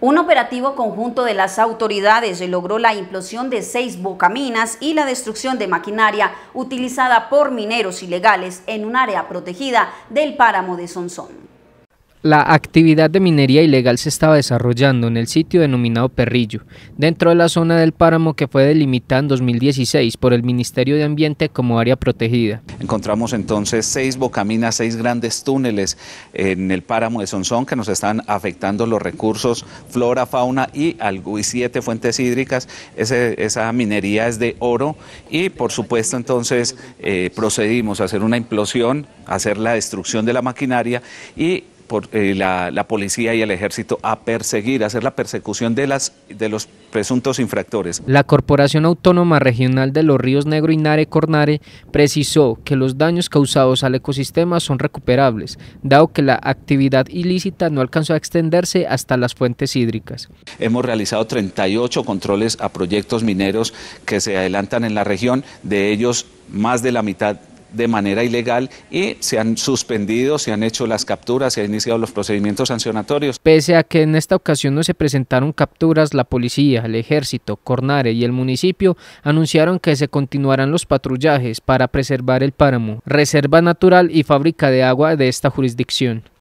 Un operativo conjunto de las autoridades logró la implosión de seis bocaminas y la destrucción de maquinaria utilizada por mineros ilegales en un área protegida del páramo de Sonsón. La actividad de minería ilegal se estaba desarrollando en el sitio denominado Perrillo, dentro de la zona del páramo que fue delimitada en 2016 por el Ministerio de Ambiente como área protegida. Encontramos entonces seis bocaminas, seis grandes túneles en el páramo de Sonsón que nos están afectando los recursos flora, fauna y, siete fuentes hídricas. esa minería es de oro y por supuesto entonces eh, procedimos a hacer una implosión, a hacer la destrucción de la maquinaria y por, eh, la, policía y el ejército a perseguir, a hacer la persecución de, las, de los presuntos infractores. La Corporación Autónoma Regional de los Ríos Negro y Nare Cornare precisó que los daños causados al ecosistema son recuperables, dado que la actividad ilícita no alcanzó a extenderse hasta las fuentes hídricas. Hemos realizado 38 controles a proyectos mineros que se adelantan en la región, de ellos más de la mitad de manera ilegal y se han suspendido, se han hecho las capturas, se han iniciado los procedimientos sancionatorios. Pese a que en esta ocasión no se presentaron capturas, la policía, el ejército, Cornare y el municipio anunciaron que se continuarán los patrullajes para preservar el páramo, reserva natural y fábrica de agua de esta jurisdicción.